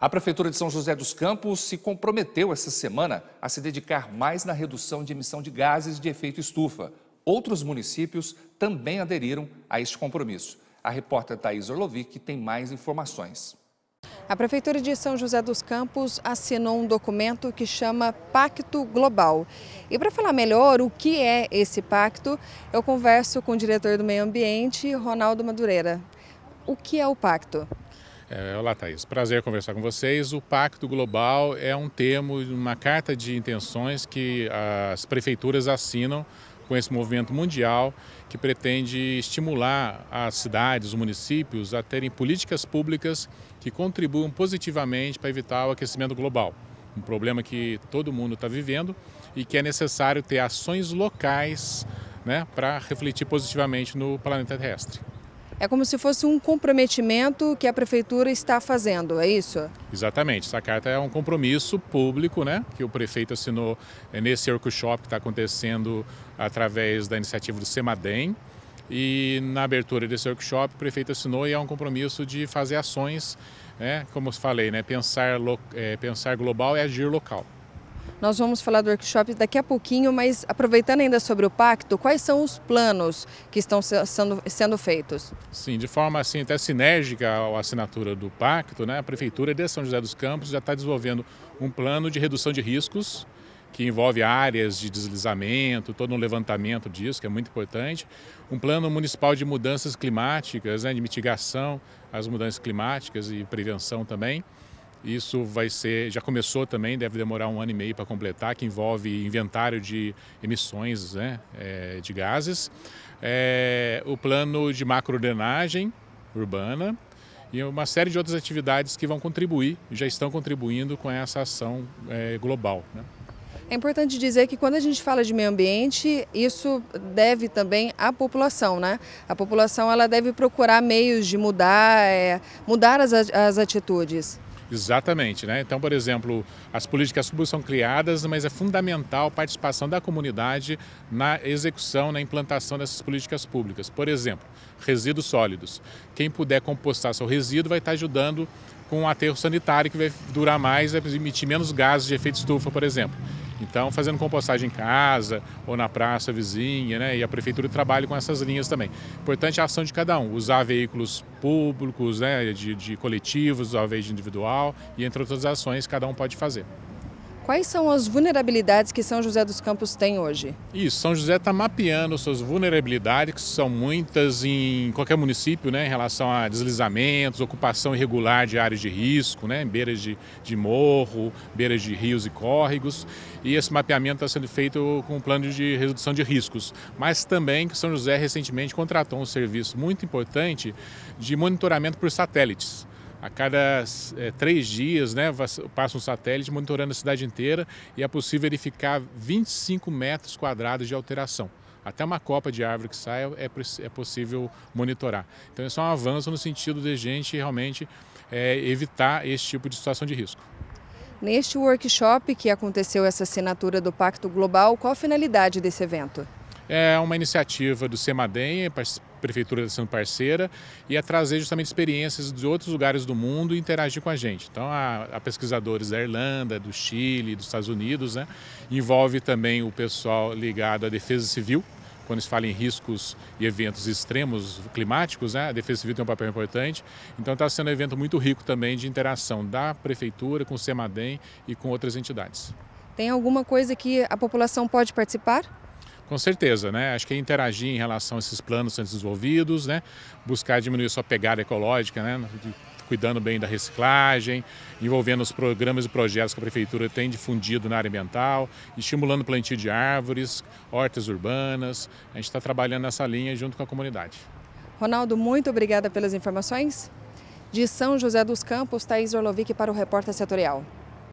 A Prefeitura de São José dos Campos se comprometeu essa semana a se dedicar mais na redução de emissão de gases de efeito estufa. Outros municípios também aderiram a este compromisso. A repórter Thais Orlovic tem mais informações. A Prefeitura de São José dos Campos assinou um documento que chama Pacto Global. E para falar melhor o que é esse pacto, eu converso com o diretor do Meio Ambiente, Ronaldo Madureira. O que é o pacto? É, olá, Thaís. Prazer conversar com vocês. O Pacto Global é um termo, uma carta de intenções que as prefeituras assinam com esse movimento mundial que pretende estimular as cidades, os municípios a terem políticas públicas que contribuam positivamente para evitar o aquecimento global. Um problema que todo mundo está vivendo e que é necessário ter ações locais né, para refletir positivamente no planeta terrestre. É como se fosse um comprometimento que a prefeitura está fazendo, é isso? Exatamente. Essa carta é um compromisso público, né, que o prefeito assinou é, nesse workshop que está acontecendo através da iniciativa do Semadem. E na abertura desse workshop, o prefeito assinou e é um compromisso de fazer ações, né, como eu falei, né, pensar, é, pensar global e agir local. Nós vamos falar do workshop daqui a pouquinho, mas aproveitando ainda sobre o pacto, quais são os planos que estão sendo, sendo feitos? Sim, de forma assim até sinérgica à assinatura do pacto, né, a Prefeitura de São José dos Campos já está desenvolvendo um plano de redução de riscos que envolve áreas de deslizamento, todo um levantamento disso, que é muito importante. Um plano municipal de mudanças climáticas, né, de mitigação às mudanças climáticas e prevenção também. Isso vai ser, já começou também, deve demorar um ano e meio para completar, que envolve inventário de emissões né, é, de gases, é, o plano de macro drenagem urbana e uma série de outras atividades que vão contribuir, já estão contribuindo com essa ação é, global. Né? É importante dizer que quando a gente fala de meio ambiente, isso deve também à população, né? A população ela deve procurar meios de mudar, mudar as, as atitudes. Exatamente, né? Então, por exemplo, as políticas públicas são criadas, mas é fundamental a participação da comunidade na execução, na implantação dessas políticas públicas. Por exemplo, resíduos sólidos. Quem puder compostar seu resíduo vai estar ajudando com um aterro sanitário que vai durar mais, vai emitir menos gases de efeito estufa, por exemplo. Então, fazendo compostagem em casa ou na praça vizinha, né? E a prefeitura trabalha com essas linhas também. Importante a ação de cada um, usar veículos públicos, né? De, de coletivos, usar veículo individual e entre outras ações cada um pode fazer. Quais são as vulnerabilidades que São José dos Campos tem hoje? Isso, São José está mapeando suas vulnerabilidades, que são muitas em qualquer município, né, em relação a deslizamentos, ocupação irregular de áreas de risco, né, beiras de, de morro, beiras de rios e córregos. E esse mapeamento está sendo feito com um plano de redução de riscos. Mas também que São José recentemente contratou um serviço muito importante de monitoramento por satélites a cada é, três dias, né, passa um satélite monitorando a cidade inteira e é possível verificar 25 metros quadrados de alteração. Até uma copa de árvore que sai é, é possível monitorar. Então, isso é um avanço no sentido de gente realmente é, evitar esse tipo de situação de risco. Neste workshop que aconteceu essa assinatura do Pacto Global, qual a finalidade desse evento? é uma iniciativa do Semadem, a prefeitura está sendo parceira, e é trazer justamente experiências de outros lugares do mundo e interagir com a gente. Então, há, há pesquisadores da Irlanda, do Chile, dos Estados Unidos, né? envolve também o pessoal ligado à defesa civil, quando se fala em riscos e eventos extremos climáticos, né? a Defesa Civil tem um papel importante. Então está sendo um evento muito rico também de interação da Prefeitura com o SEMADEM e com outras entidades. Tem alguma coisa que a população pode participar? Com certeza, né? Acho que é interagir em relação a esses planos sendo desenvolvidos, né? Buscar diminuir sua pegada ecológica, né? Cuidando bem da reciclagem, envolvendo os programas e projetos que a prefeitura tem difundido na área ambiental, estimulando o plantio de árvores, hortas urbanas. A gente está trabalhando nessa linha junto com a comunidade. Ronaldo, muito obrigada pelas informações. De São José dos Campos, Thaís Orlovic para o Repórter Setorial.